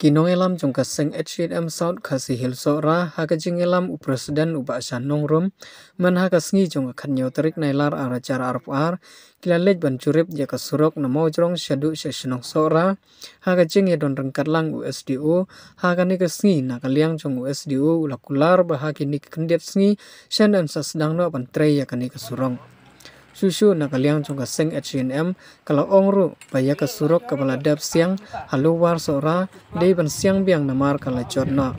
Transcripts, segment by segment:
Kinong elam jong ka seng HM South si hil so ra ha ka jing elam u presiden u ba shan nong rum man ha ka sngi jong ka khan tarik nai lar ara jar ar ar kila lej ban curip ya ka surok na mau jong shadu shi nong so ra ha ka jing e don rang lang USDO ha ka ni ka sngi na ka liang jong USDO u SDU kular ba ha ki ni ka khandep sngi shan sa sedang no ban tre ya ka ni ka surong Susu na kaliang chungka seng HNM kala kalau ongru baya ke surok kepala dap siang haluar sora dei ban siang biang namar kala jorna.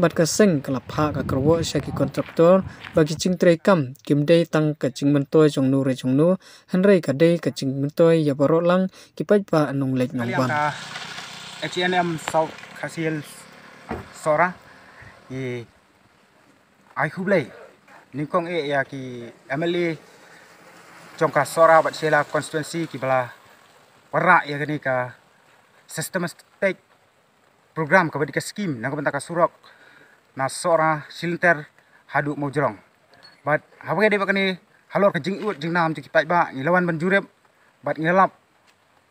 Bat ke seng kala pha ka kerwo syaki kontraktor bagi cing trei kam kim dei tang ke cing mentoi chong nu re chong nu hanrei ka dei ke cing mentoi ya borok lang pa anung lek nong ban. H&M sau kasil sora i ai khublei kong e ya ki MLA chongka sora bat shela constituency ki bala wara ya gani ka stek program ka badi ka scheme nang bentak surok na sora silinter haduk mau jerong bat habge de bakani halor ka jing ut jing nam ki pai ba ni lawan ban jurep bat ngelap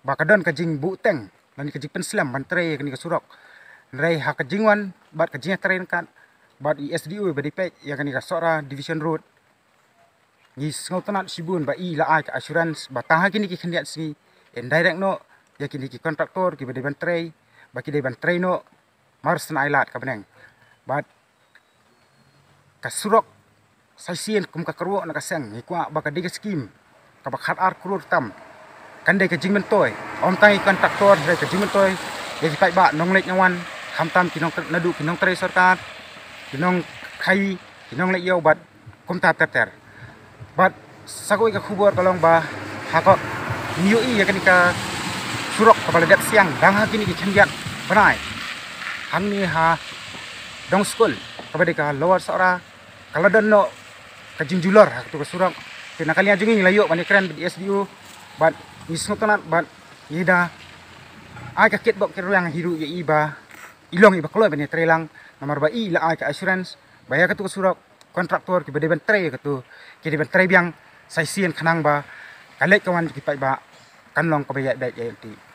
ba ka don jing buteng nang lan ka jing penslam ban tre ka ni ka surok rai ha ka jingwan bat ka jing tren kan bat ISDU badi pe ya ka ka sora division road ni sngotanat sibun ba i la ai ka assurance ba taha kini ki khandiat si en direct no ya kini ki kontraktor ki bade bantrei, ba ki de bantrai no ai lat ka beneng ba kasurok sai sien kum ka karwo na ka seng ni kwa ba ka diga skim ka ba khat ar kurur tam kan de ka jingmen toy tang i kontraktor de ka jingmen toy ya ki pai ba nong lek nyawan kham tam ki nong du ki nong trei sarkar ki nong khai ki nong lek yo ba kum tap tap ter bat sago ika Kubur kalong ba hakok niu i ya kan ka surok kapal dak siang dang kini ki chendiak panai ni ha dong school kapal ka lower sora kaladon no kajinjulor tu ka surok tinakali ajungi layo mani keren di SDU bat isnutonat bat ida ai ka kit bok yang hiru ye ya iba ilong iba keloy bani trelang nomor ba i la ai ka assurance bayar ka tu surok kontraktor ki bade bentre katu ki bentre biang sai sian khanang ba kalek kawan kita pai ba kanlong ko bayak ya ti